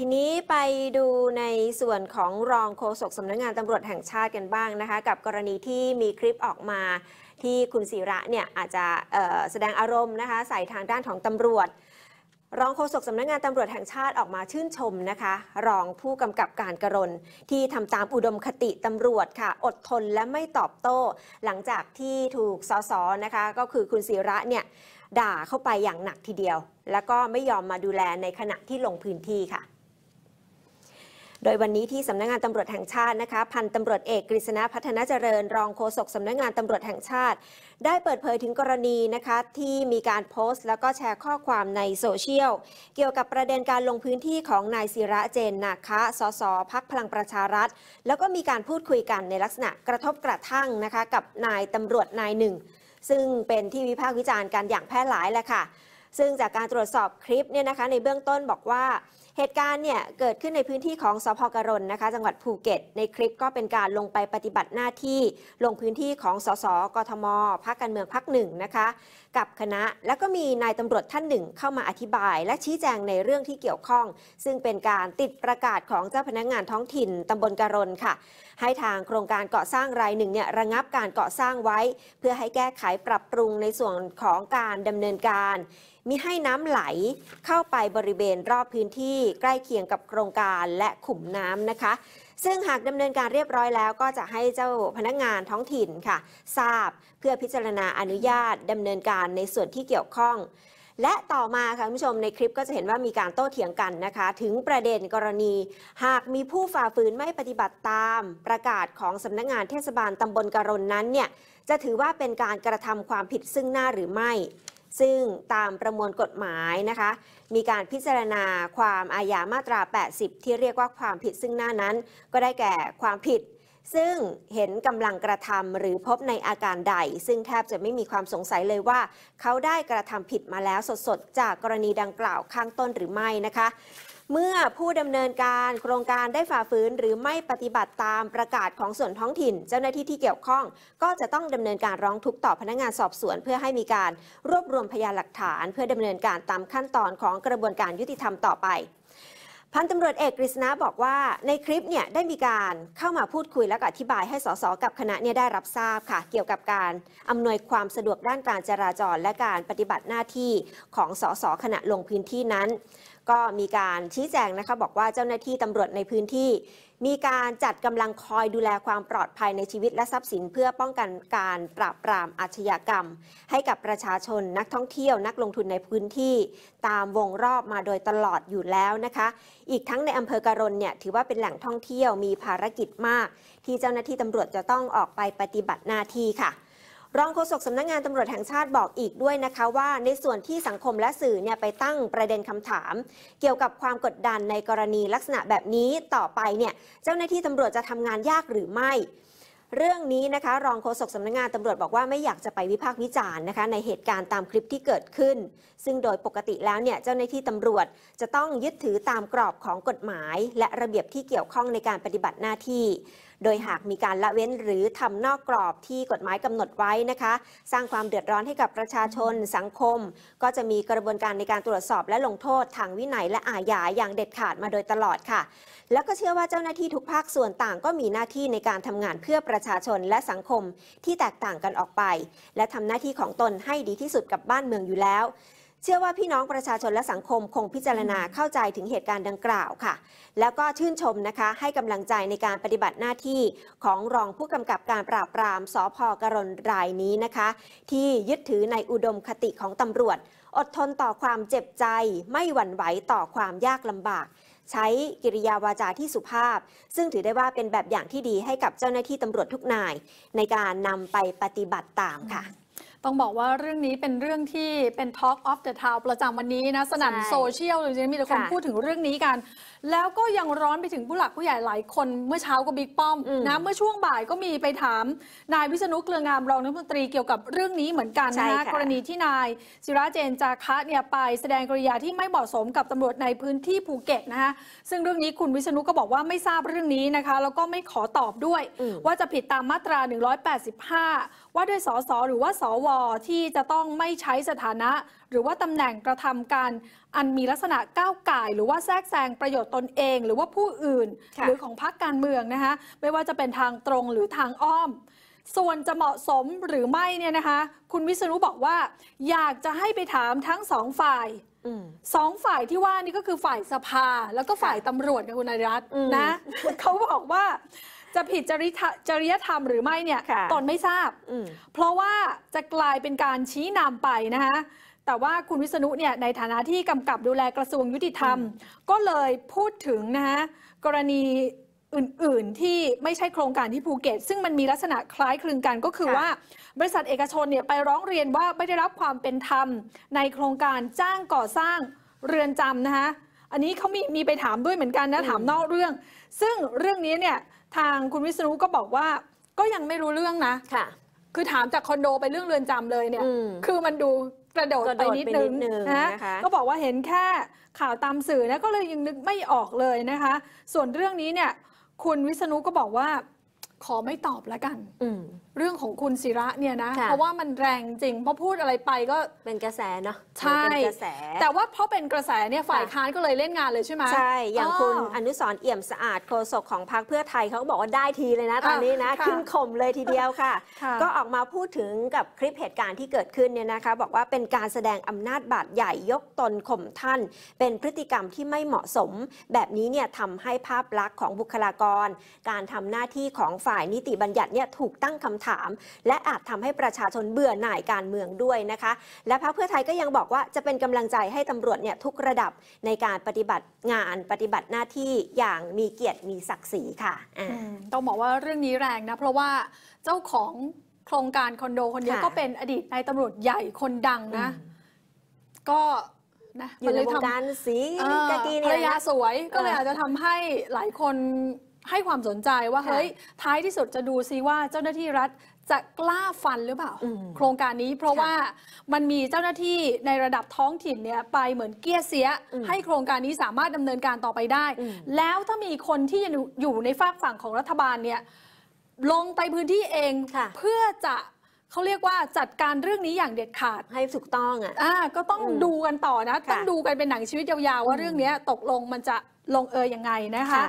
ทีนี้ไปดูในส่วนของรองโฆษกสำนักงงานตำรวจแห่งชาติกันบ้างนะคะกับกรณีที่มีคลิปออกมาที่คุณศิระเนี่ยอาจจะแสดงอารมณ์นะคะใส่ทางด้านของตำรวจ รองโฆษกสำนักงงานตำรวจแห่งชาติออกมาชื่นชมนะคะรองผู้กำกับการกรนที่ทำตามอุดมคติตำรวจค่ะอดทนและไม่ตอบโต้ หลังจากที่ถูกสสนะคะก็คือคุณศิระเนี่ยด่าเข้าไปอย่างหนักทีเดียว แล้วก็ไม่ยอมมาดูแลในขณะที่ลงพื้นที่ค่ะโดยวันนี้ที่สำนักงงานตำรวจแห่งชาตินะคะพันตำรวจเอกกฤษณะพัฒนาเจริญรองโฆษกสำนักงงานตำรวจแห่งชาติ ได้เปิดเผยถึงกรณีนะคะ ที่มีการโพสต์ แล้วก็แชร์ข้อความในโซเชียลเกี่ยวกับประเด็นการลงพื้นที่ของนายศิระเจนนาคะสสพักพลังประชารัฐแล้วก็มีการพูดคุยกันในลักษณะกระทบกระทั่งนะคะกับนายตำรวจนายหนึ่ง ซึ่งเป็นที่วิพากษ์วิจารณ์กันอย่างแพร่หลายแหละค่ะ ซึ่งจากการตรวจสอบคลิปเนี่ยนะคะ ในเบื้องต้นบอกว่าเหตุการณ์เนี่ย เกิดขึ้นในพื้นที่ของสพกรณนะคะ จังหวัดภูเก็ต ในคลิปก็เป็นการลงไปปฏิบัติหน้าที่ลงพื้นที่ของ สสกทมพักการเมืองพักหนึ่งนะคะกับคณะแล้วก็มีนายตำรวจท่านหนึ่งเข้ามาอธิบาย และชี้แจงในเรื่องที่เกี่ยวข้อง ซึ่งเป็นการติดประกาศของเจ้าพนักงงานท้องถิ่นตำบลกรนค่ะ ให้ทางโครงการก่อสร้างรายหนึ่งเนี่ยระงับการก่อสร้างไว้ เพื่อให้แก้ไขปรับปรุงในส่วนของการดำเนินการ มีให้น้ำไหลเข้าไปบริเวณรอบพื้นที่ใกล้เคียงกับโครงการและขุมน้ำนะคะซึ่งหากดำเนินการเรียบร้อยแล้วก็จะให้เจ้าพนักงานท้องถิ่นค่ะ ทราบเพื่อพิจารณาอนุญาตดำเนินการในส่วนที่เกี่ยวข้อง และต่อมาค่ะคุณผู้ชมในคลิปก็จะเห็นว่ามีการโต้เถียงกันนะคะ ถึงประเด็นกรณี หากมีผู้ฝ่าฝืนไม่ปฏิบัติตาม ประกาศของสำนักงงานเทศบาลตำบลกรณนั้นเนี่ยจะถือว่าเป็นการกระทำความผิดซึ่งหน้าหรือไม่ซึ่งตามประมวลกฎหมายนะคะ มีการพิจารณาความอาญามาตรา 80 ที่เรียกว่าความผิดซึ่งหน้านั้นก็ได้แก่ความผิด ซึ่งเห็นกำลังกระทำหรือพบในอาการใด ซึ่งแทบจะไม่มีความสงสัยเลยว่า เขาได้กระทำผิดมาแล้วสดๆ จากกรณีดังกล่าวข้างต้นหรือไม่นะคะเมื่อผู้ดำเนินการโครงการได้ฝ่าฝืนหรือไม่ปฏิบัติตามประกาศของส่วนท้องถิ่น เจ้าหน้าที่ที่เกี่ยวข้องก็จะต้องดำเนินการร้องทุกข์ต่อพนักงานสอบสวนเพื่อให้มีการรวบรวมพยานหลักฐาน เพื่อดำเนินการตามขั้นตอนของกระบวนการยุติธรรมต่อไป พันตำรวจเอกกฤษณะบอกว่าในคลิปเนี่ยได้มีการเข้ามาพูดคุยและอธิบายให้สสกับคณะเนี่ยได้รับทราบค่ะ เกี่ยวกับการอำนวยความสะดวกด้านการจราจรและการปฏิบัติหน้าที่ของสสขณะลงพื้นที่นั้นก็มีการชี้แจงนะคะบอกว่าเจ้าหน้าที่ตำรวจในพื้นที่ มีการจัดกำลังคอยดูแลความปลอดภัยในชีวิตและทรัพย์สิน เพื่อป้องกันการปราบปรามอาชญากรรม ให้กับประชาชนนักท่องเที่ยวนักลงทุนในพื้นที่ ตามวงรอบมาโดยตลอดอยู่แล้วนะคะ อีกทั้งในอำเภอกรนเนี่ยถือว่าเป็นแหล่งท่องเที่ยวมีภารกิจมาก ที่เจ้าหน้าที่ตำรวจจะต้องออกไปปฏิบัติหน้าที่ค่ะรองโฆษกสำนักงงานตำรวจแห่งชาติบอกอีกด้วยนะคะว่า ในส่วนที่สังคมและสื่อเนี่ยไปตั้งประเด็นคำถาม เกี่ยวกับความกดดันในกรณีลักษณะแบบนี้ต่อไปเนี่ยเจ้าหน้าที่ตำรวจจะทำงานยากหรือไม่ เรื่องนี้นะคะรองโฆษกสำนักงงานตำรวจบอกว่าไม่อยากจะไปวิพากษ์วิจารณ์นะคะในเหตุการณ์ตามคลิปที่เกิดขึ้น ซึ่งโดยปกติแล้วเนี่ยเจ้าหน้าที่ตำรวจจะต้องยึดถือตามกรอบของกฎหมาย และระเบียบที่เกี่ยวข้องในการปฏิบัติหน้าที่โดยหากมีการละเว้นหรือทำนอกกรอบที่กฎหมายกำหนดไว้นะคะ สร้างความเดือดร้อนให้กับประชาชนสังคม ก็จะมีกระบวนการในการตรวจสอบและลงโทษ ทางวินัยและอาญาอย่างเด็ดขาดมาโดยตลอดค่ะ แล้วก็เชื่อว่าเจ้าหน้าที่ทุกภาคส่วนต่างก็มีหน้าที่ในการทำงานเพื่อประชาชนและสังคมที่แตกต่างกันออกไป และทำหน้าที่ของตนให้ดีที่สุดกับบ้านเมืองอยู่แล้วเชื่อว่าพี่น้องประชาชนและสังคมคงพิจารณาเข้าใจถึงเหตุการณ์ดังกล่าวค่ะ แล้วก็ชื่นชมนะคะ ให้กำลังใจในการปฏิบัติหน้าที่ ของรองผู้กำกับการปราบปรามสพกรณรายนี้นะคะ ที่ยึดถือในอุดมคติของตำรวจ อดทนต่อความเจ็บใจ ไม่หวั่นไหว ต่อความยากลำบาก ใช้กิริยาวาจาที่สุภาพ ซึ่งถือได้ว่าเป็นแบบอย่างที่ดีให้กับเจ้าหน้าที่ตำรวจทุกนายในการนำไปปฏิบัติตามค่ะต้องบอกว่าเรื่องนี้เป็นเรื่องที่เป็น Talk of the Town ประจำวันนี้นะ สนั่นโซเชียลเลยจะมีแต่คนพูดถึงเรื่องนี้กัน แล้วก็ยังร้อนไปถึงผู้หลักผู้ใหญ่หลายคนเมื่อเช้าก็บิ๊กป้อมนะเมื่อช่วงบ่ายก็มีไปถาม นายวิษณุเครืองามรองรัฐมนตรีเกี่ยวกับเรื่องนี้เหมือนกันนะกรณีที่นาย ศิระเจนจาคะเนี่ยไปแสดงกริยาที่ไม่เหมาะสมกับตำรวจในพื้นที่ภูเก็ตนะคะซึ่งเรื่องนี้คุณวิษณุก็บอกว่าไม่ทราบเรื่องนี้นะคะ แล้วก็ไม่ขอตอบด้วย ว่าจะผิดตามมาตรา 185 ว่าด้วยสสหรือว่าสวที่จะต้องไม่ใช้สถานะหรือว่าตำแหน่งกระทำการอันมีลักษณะก้าวไก่หรือว่าแทรกแซงประโยชน์ตนเอง หรือว่าผู้อื่นหรือของพรรคการเมืองนะคะไม่ว่าจะเป็นทางตรงหรือทางอ้อม ส่วนจะเหมาะสมหรือไม่เนี่ยนะคะ คุณวิศนุบอกว่าอยากจะให้ไปถามทั้งสองฝ่ายสองฝ่ายที่ว่านี่ก็คือฝ่ายสภาแล้วก็ฝ่ายตำรวจนะคุณนายรัตน์นะเขาบอกว่าจะผิดจริจรยธรรมหรือไม่เนี่ยตนไม่ทราบเพราะว่าจะกลายเป็นการชี้นำไปนะคะแต่ว่าคุณวิษณุเนี่ยในฐานะที่กำกับดูแลกระทรวงยุติธรรม ก็เลยพูดถึงนะคะกรณีอื่น ๆ ที่ไม่ใช่โครงการที่ภูเก็ต ซึ่งมันมีลักษณะคล้ายคลึงกัน ก็คือว่าบริษัทเอกชนเนี่ยไปร้องเรียนว่าไม่ได้รับความเป็นธรรมในโครงการจ้างก่อสร้างเรือนจำนะคะอันนี้เขามีมีไปถามด้วยเหมือนกันนะถามนอกเรื่อง ซึ่งเรื่องนี้เนี่ยทางคุณวิษณุก็บอกว่าก็ยังไม่รู้เรื่องนะค่ะคือถามจากคอนโดไปเรื่องเรือนจำเลยเนี่ยคือมันดูกระโดดไปนิดนึงนะนะคะก็บอกว่าเห็นแค่ข่าวตามสื่อนะก็เลยยังนึกไม่ออกเลยนะคะ ส่วนเรื่องนี้เนี่ยคุณวิษณุก็บอกว่าขอไม่ตอบแล้วกันเรื่องของคุณศิระเนี่ยนะเพราะว่ามันแรงจริงพอพูดอะไรไปก็เป็นกระแสเนาะใช่เป็นกระแสแต่ว่าเพราะเป็นกระแสเนี่ยฝ่ายค้านก็เลยเล่นงานเลยใช่ไหมใช่ อย่างคุณอนุสรเอี่ยมสะอาดโฆษกของพรรคเพื่อไทยเขาบอกว่าได้ทีเลยนะ ตอนนี้นะขึ้นข่มเลยทีเดียวค่ะ ก็ออกมาพูดถึงกับคลิปเหตุการณ์ที่เกิดขึ้นเนี่ยนะคะ บอกว่าเป็นการแสดงอำนาจบาดใหญ่ยกตนข่มท่าน เป็นพฤติกรรมที่ไม่เหมาะสม แบบนี้เนี่ยทำให้ภาพลักษณ์ของบุคลากร การทำหน้าที่ของฝ่าย่ายนิติบัญญัติเนี่ยถูกตั้งคำถาม และอาจทำให้ประชาชนเบื่อหน่ายการเมืองด้วยนะคะ และพรรคเพื่อไทยก็ยังบอกว่าจะเป็นกำลังใจให้ตำรวจเนี่ยทุกระดับในการปฏิบัติงานปฏิบัติหน้าที่อย่างมีเกียรติมีศักดิ์ศรีค่ะต้องบอกว่าเรื่องนี้แรงนะเพราะว่าเจ้าของโครงการคอนโดคนนี้ก็เป็นอดีตนายตำรวจใหญ่คนดังนะ ก็นะอยู่ในวงการสีกะกีนี่ภรรยาสวยก็เลยอาจจะทำให้หลายคนให้ความสนใจว่าเฮ้ยท้ายที่สุดจะดูซิว่าเจ้าหน้าที่รัฐจะกล้าฟันหรือเปล่าโครงการนี้เพราะว่ามันมีเจ้าหน้าที่ในระดับท้องถิ่นเนี่ยไปเหมือนเกีร์เสีย ให้โครงการนี้สามารถดำเนินการต่อไปได้ แล้วถ้ามีคนที่อยู่ในฝากฝั่งของรัฐบาลเนี่ยลงไปพื้นที่เองเพื่อจะเขาเรียกว่าจัดการเรื่องนี้อย่างเด็ดขาดให้ถูกต้องอ่ะอ่ะก็ต้องดูกันต่อนะต้องดูกันเป็นหนังชีวิตยาวๆว่าเรื่องนี้ตกลงมันจะลงเอยยังไงนะคะ